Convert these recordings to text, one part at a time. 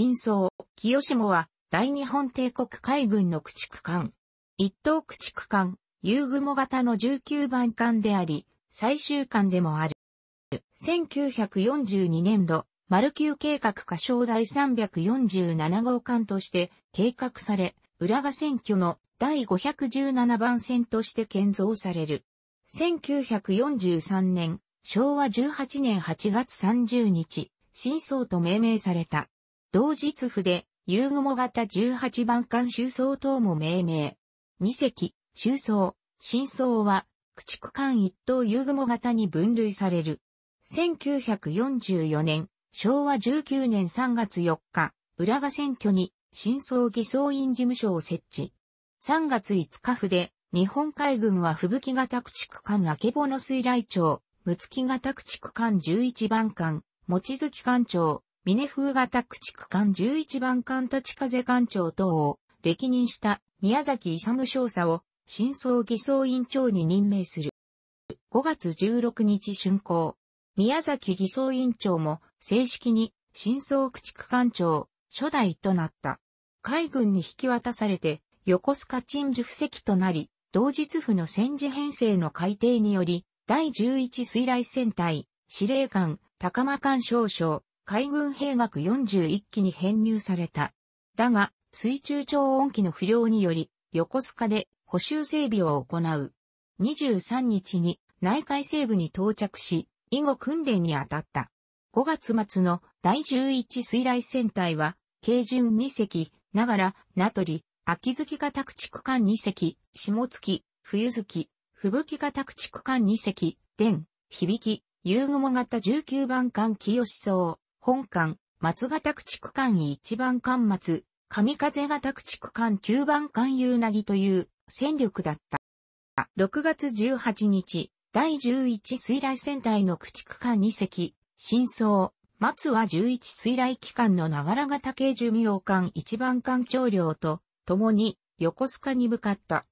真相、清下は、大日本帝国海軍の駆逐艦。一等駆逐艦、夕雲型の19番艦であり、最終艦でもある。1942年度、丸級計画下昇第347号艦として計画され、浦賀選挙の第517番線として建造される。1943年、昭和18年8月30日、真相と命名された。同日府で、夕雲型18番艦修曹等も命名。二隻、修曹、真曹は、駆逐艦一等夕雲型に分類される。1944年、昭和19年3月4日、浦賀選挙に、真相偽装員事務所を設置。3月5日府で、日本海軍は吹雪型駆逐艦明けぼの水雷町、むつき型駆逐艦11番艦、餅月艦長、峰風型駆逐艦11番艦立風艦長等を歴任した宮崎勇少佐を新相偽装委員長に任命する。5月16日春行。宮崎偽装委員長も正式に新相駆逐艦長初代となった。海軍に引き渡されて横須賀鎮守布石となり、同日府の戦時編成の改定により、第11水雷戦隊、司令官、高間艦少将、海軍兵学41機に編入された。だが、水中超音機の不良により、横須賀で補修整備を行う。23日に内海西部に到着し、以後訓練に当たった。5月末の第11水雷戦隊は、軽巡2隻、ながら、名取、秋月型駆逐艦2隻、下月、冬月、吹雪型駆逐艦2隻、電、響き、夕雲型19番艦清層、本館、松ヶ駆逐区一番艦松、上風ヶ駆逐区九9番艦夕なぎという戦力だった。6月18日、第11水雷戦隊の駆逐艦二隻、真相、松は11水雷機関の長良型系寿命艦一番艦長領と、共に横須賀に向かった。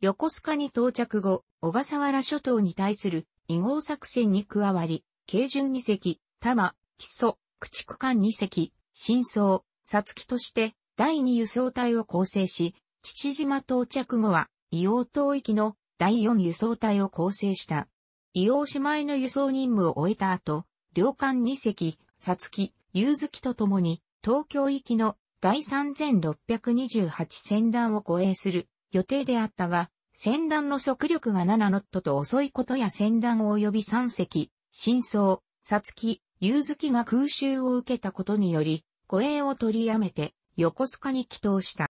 横須賀に到着後、小笠原諸島に対する異合作戦に加わり、軽巡二隻、玉、木曽、駆逐艦2隻、真相、さつとして第2輸送隊を構成し、父島到着後は、硫黄島域の第4輸送隊を構成した。硫黄島への輸送任務を終えた後、両艦2隻、さつき、ゆずきと共に、東京行きの第3628船団を護衛する予定であったが、船団の速力が7ノットと遅いことや船団及び3隻、真相、さつ夕月が空襲を受けたことにより、護衛を取りやめて、横須賀に帰投した。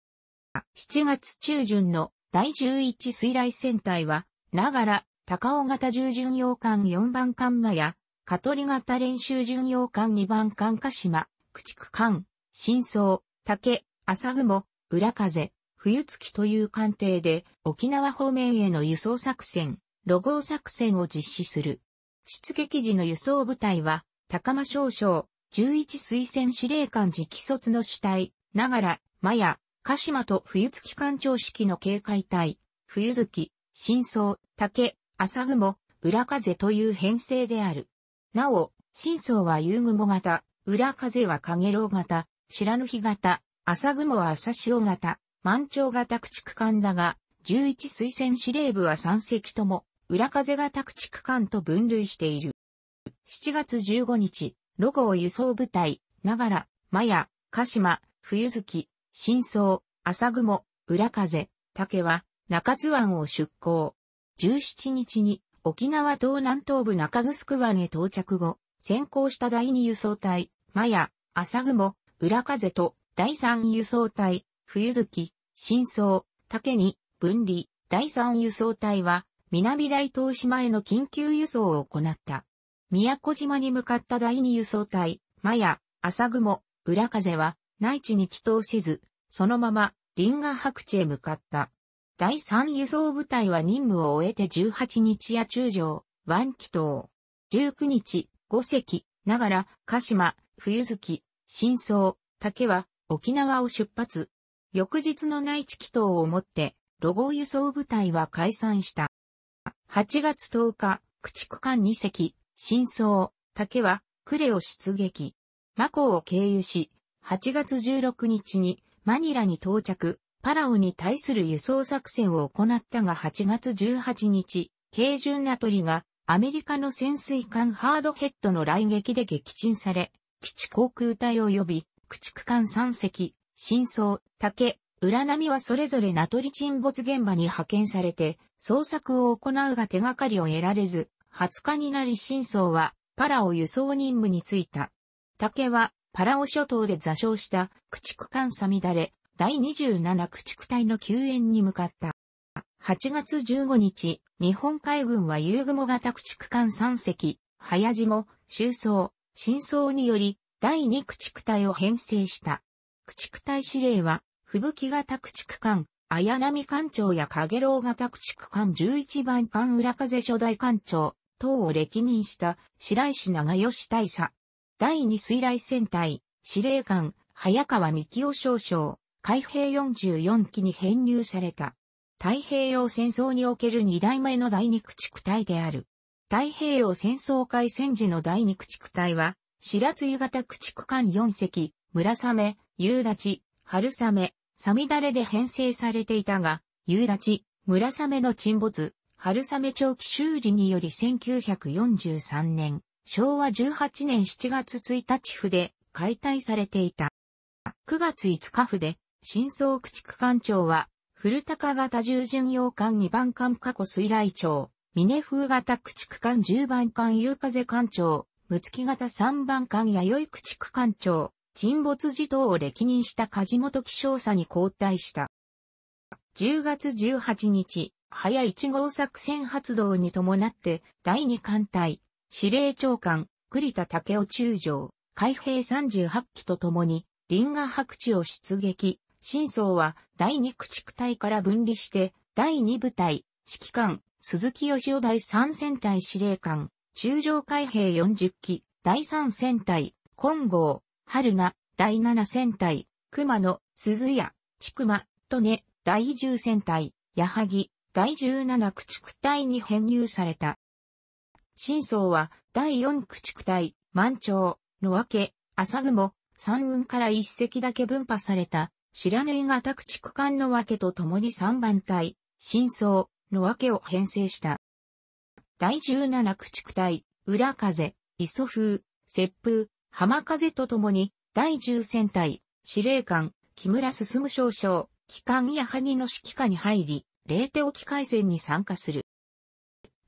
7月中旬の第11水雷戦隊は、ながら、高尾型重巡洋艦4番艦間や、香取型練習巡洋艦2番艦鹿島、駆逐艦、新装、竹、朝雲、浦風、冬月という艦艇で沖縄方面への輸送作戦、ロゴ作戦を実施する。出撃時の輸送部隊は高間少将、11推薦司令官直卒の主体、ながら、マヤ、鹿島と冬月艦長式の警戒隊、冬月、新相、竹、朝雲、裏風という編成である。なお、真相は夕雲型、裏風は影楼型、白ぬ日型、朝雲は朝潮型、満潮型駆逐艦だが、11推薦司令部は三隻とも、裏風型駆逐艦と分類している。7月15日、ロゴを輸送部隊、ながら、マヤ、鹿島、冬月、新装、朝雲、浦風、竹は、中津湾を出港。17日に、沖縄東南東部中城湾へ到着後、先行した第2輸送隊、マヤ、朝雲、浦風と、第3輸送隊、冬月、新装、竹に、分離、第3輸送隊は、南大東島への緊急輸送を行った。宮古島に向かった第二輸送隊、マヤ、朝雲、浦風は、内地に帰島せず、そのまま、リンガ白地へ向かった。第三輸送部隊は任務を終えて18日夜中上、湾祈祷。19日、五隻、ながら、鹿島、冬月、新宗、竹は、沖縄を出発。翌日の内地祈祷をもって、ロゴ輸送部隊は解散した。8月10日、駆逐艦2隻、真相、竹は、クレを出撃。マコを経由し、8月16日にマニラに到着、パラオに対する輸送作戦を行ったが8月18日、軽順トリがアメリカの潜水艦ハードヘッドの来撃で撃沈され、基地航空隊及び駆逐艦3隻、真相、竹、裏波はそれぞれナトリ沈没現場に派遣されて、捜索を行うが手がかりを得られず、20日になり真相はパラオ輸送任務に就いた。竹はパラオ諸島で座礁した駆逐艦さだれ第27駆逐隊の救援に向かった。8月15日、日本海軍は遊雲型駆逐艦3隻、早島、周装、真相により第2駆逐隊を編成した。駆逐隊司令は、吹雪型駆逐艦、綾波艦長や影楼型駆逐艦11番艦浦風初代艦長、等を歴任した白石長吉大佐。第二水雷戦隊、司令官、早川幹夫少将、海兵44期に編入された。太平洋戦争における二代目の第二駆逐隊である。太平洋戦争開戦時の第二駆逐隊は、白津型駆逐艦4隻、村雨、夕立、春雨、さみだれで編成されていたが、夕立、村雨の沈没、春雨長期修理により1943年、昭和18年7月1日府で解体されていた。9月5日府で、新総駆逐艦長は、古高型従巡洋艦2番艦過去水雷長、峰風型駆逐艦10番艦夕風艦長、六月型3番艦弥生駆逐艦長、沈没時等を歴任した梶本気少佐に交代した。10月18日、早1号作戦発動に伴って、第2艦隊、司令長官、栗田武雄中将、海兵38機と共に、林河白地を出撃。真相は第2駆逐隊から分離して、第2部隊、指揮官、鈴木義雄第3戦隊司令官、中将海兵40機、第3戦隊、金剛、春名、第7戦隊、熊野、鈴谷、千熊、利根、第10戦隊、矢作、第17駆逐隊に編入された。新宗は第4駆逐隊、満潮、野分、朝雲、三雲から一隻だけ分派された、白縫型駆逐艦の分けと共に三番隊、新宗、野分を編成した。第17駆逐隊、裏風、磯風、雪風、浜風と共に、第10戦隊、司令官、木村進少将、機関や萩の指揮下に入り、レーテ沖海戦に参加する。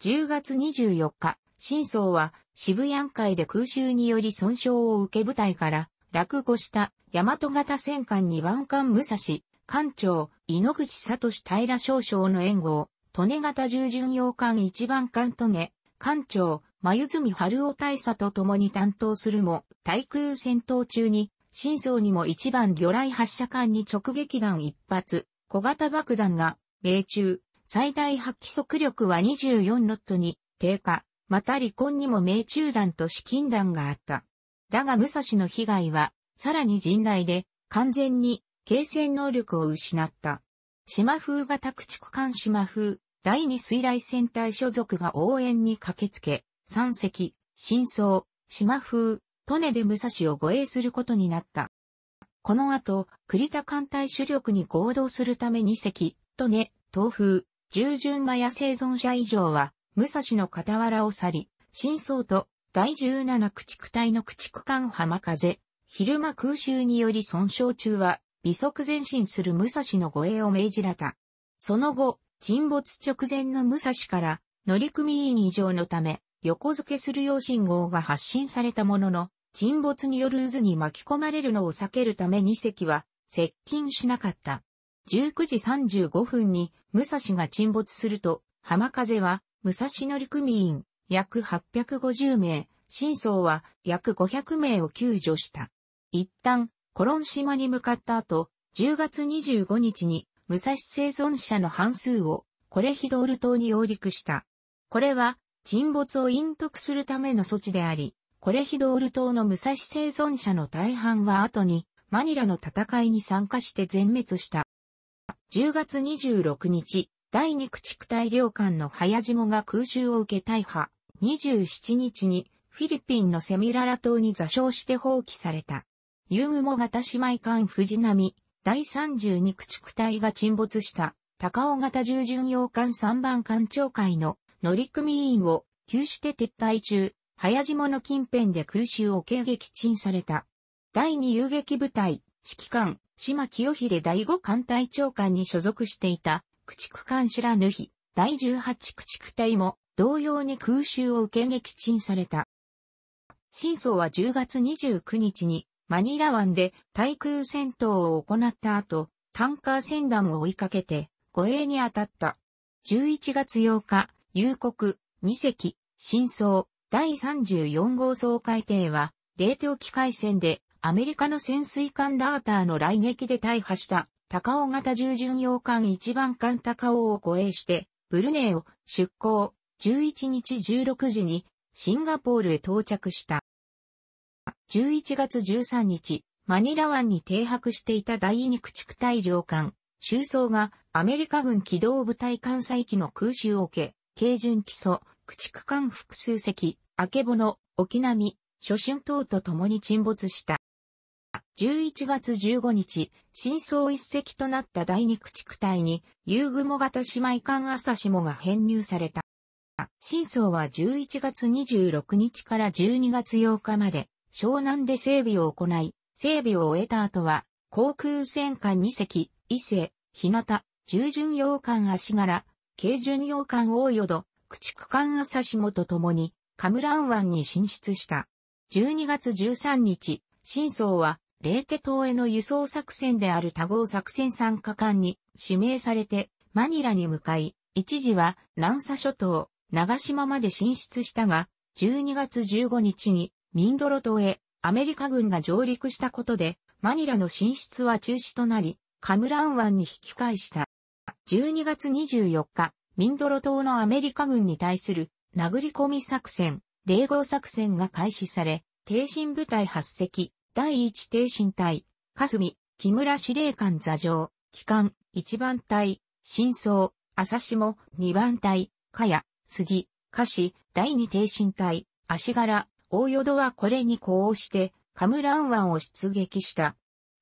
10月24日、新僧は渋谷海で空襲により損傷を受け部隊から落語した大和型戦艦2番艦武蔵、艦長、井ノ口聡平少将の援護を、利根型従巡洋艦1番艦利根、艦長、眉積春夫大佐と共に担当するも、対空戦闘中に、新層にも1番魚雷発射艦に直撃弾1発、小型爆弾が命中、最大発揮速力は24ノットに低下、また離婚にも命中弾と資金弾があった。だが武蔵の被害は、さらに甚大で、完全に、形成能力を失った。島風が宅地区間島風、第二水雷戦隊所属が応援に駆けつけ、三隻、真相、島風、利根で武蔵を護衛することになった。この後、栗田艦隊主力に合同するため2隻、とね、東風、従順馬や生存者以上は、武蔵の傍らを去り、真相と第17駆逐隊の駆逐艦浜風、昼間空襲により損傷中は、微速前進する武蔵の護衛を命じらた。その後、沈没直前の武蔵から、乗組員以上のため、横付けするよう信号が発信されたものの、沈没による渦に巻き込まれるのを避けるため2隻は接近しなかった。19時35分に武蔵が沈没すると、浜風は武蔵乗組員約850名、新僧は約500名を救助した。一旦、コロン島に向かった後、10月25日に武蔵生存者の半数をコレヒドール島に揚陸した。これは沈没を隠匿するための措置であり、コレヒドール島の武蔵生存者の大半は後にマニラの戦いに参加して全滅した。10月26日、第2駆逐隊領館の早島が空襲を受け大破、27日にフィリピンのセミララ島に座礁して放棄された。ユーグモ型姉妹艦藤波、第32駆逐隊が沈没した高尾型従巡洋艦3番艦長会の乗組員を急して撤退中、早島の近辺で空襲を経撃沈された。第2遊撃部隊、指揮官、島清秀第五艦隊長官に所属していた、駆逐艦白ぬひ、第十八駆逐隊も、同様に空襲を受け撃沈された。真相は10月29日に、マニラ湾で対空戦闘を行った後、タンカー船団を追いかけて、護衛に当たった。11月8日、夕刻、2隻、真相、第34号総海艇は、冷凍機械船で、アメリカの潜水艦ダーターの来撃で大破した高尾型従巡洋艦1番艦高尾を護衛して、ブルネイを出港11日16時にシンガポールへ到着した。11月13日、マニラ湾に停泊していた第二駆逐隊上艦、周曹がアメリカ軍機動部隊艦載機の空襲を受け、軽巡基礎、駆逐艦複数隻、明けぼの、沖波、初春等と共に沈没した。11月15日、真相一石となった第二駆逐隊に、夕雲型姉妹艦朝下が編入された。真相は11月26日から12月8日まで、湘南で整備を行い、整備を終えた後は、航空戦艦2隻、伊勢、日向、従巡洋艦足柄、軽巡洋艦大淀、駆逐艦朝下と共に、カムラン湾に進出した。12月13日、真相は、レーテ島への輸送作戦である多号作戦参加艦に指名されてマニラに向かい、一時は南沙諸島、長島まで進出したが、12月15日にミンドロ島へアメリカ軍が上陸したことで、マニラの進出は中止となり、カムラン湾に引き返した。12月24日、ミンドロ島のアメリカ軍に対する殴り込み作戦、霊号作戦が開始され、停戦部隊8隻、第一挺身隊、霞、木村司令官座上、機関、一番隊、真相、朝下、二番隊、かや、杉、歌詞、第二挺身隊、足柄、大淀はこれに呼応して、カムラン湾を出撃した。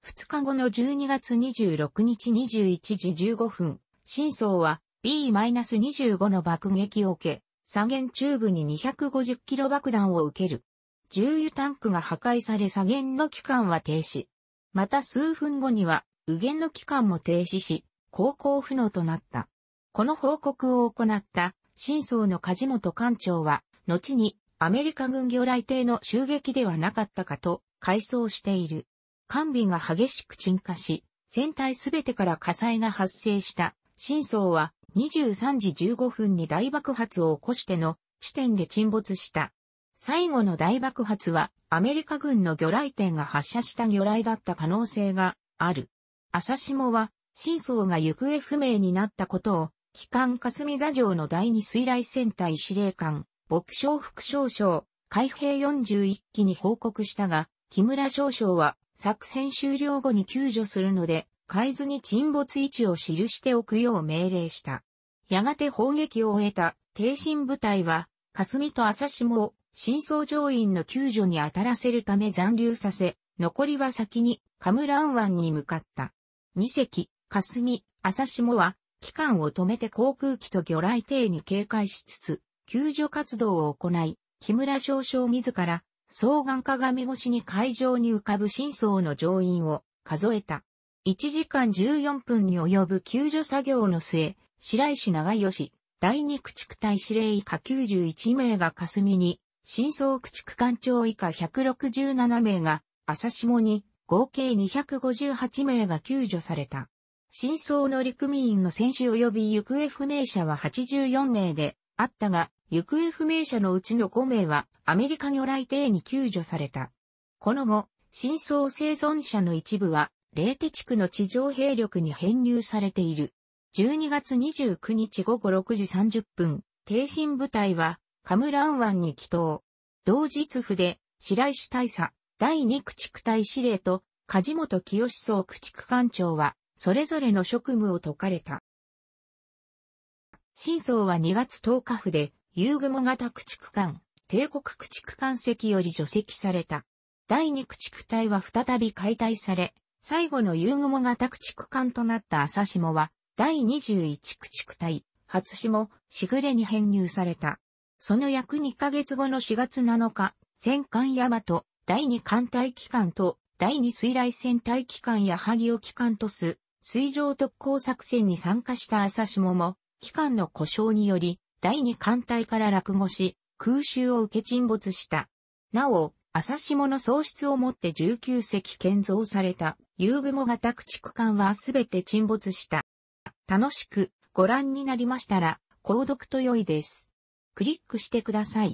2日後の12月26日21時15分、真相は B-25 の爆撃を受け、左舷中部に2 5 0キロ爆弾を受ける。重油タンクが破壊され左舷の機関は停止。また数分後には右舷の機関も停止し、航行不能となった。この報告を行った新層の梶本艦長は、後にアメリカ軍魚雷艇の襲撃ではなかったかと回想している。艦尾が激しく沈下し、船体すべてから火災が発生した。新層は23時15分に大爆発を起こしての地点で沈没した。最後の大爆発はアメリカ軍の魚雷店が発射した魚雷だった可能性がある。朝下は真相が行方不明になったことを、機関霞座城の第二水雷戦隊司令官、牧将副少将、海兵41機に報告したが、木村少将は作戦終了後に救助するので、海図に沈没位置を記しておくよう命令した。やがて砲撃を終えた、停身部隊は、霞と朝下を真相上院の救助に当たらせるため残留させ、残りは先にカムラン湾に向かった。二隻、霞、朝下は、機関を止めて航空機と魚雷艇に警戒しつつ、救助活動を行い、木村少将自ら、双眼鏡越しに海上に浮かぶ真相の乗員を数えた。1時間14分に及ぶ救助作業の末、白石長吉、第二駆逐隊司令以下91名が霞に新総駆逐艦長以下167名が、朝下に、合計258名が救助された。新総乗組員の戦手及び行方不明者は84名であったが、行方不明者のうちの5名はアメリカ魚雷艇に救助された。この後、新総生存者の一部は、霊ー地区の地上兵力に編入されている。12月29日午後6時30分、挺身部隊はカムラン湾に祈祷。同日府で、白石大佐、第二駆逐隊司令と、梶本清総駆逐艦長は、それぞれの職務を解かれた。新総は2月10日府で、夕雲型駆逐艦、帝国駆逐艦席より除籍された。第二駆逐隊は再び解体され、最後の夕雲型駆逐艦となった朝下は、第21駆逐隊、初下、しぐれに編入された。その約2ヶ月後の4月7日、戦艦大和、第2艦隊機関と、第2水雷戦隊機関や萩尾機関とす、水上特攻作戦に参加した朝下も、機関の故障により、第2艦隊から落語し、空襲を受け沈没した。なお、朝下の喪失をもって19隻建造された、遊具も型駆逐艦はすべて沈没した。楽しくご覧になりましたら、購読と良いです。クリックしてください。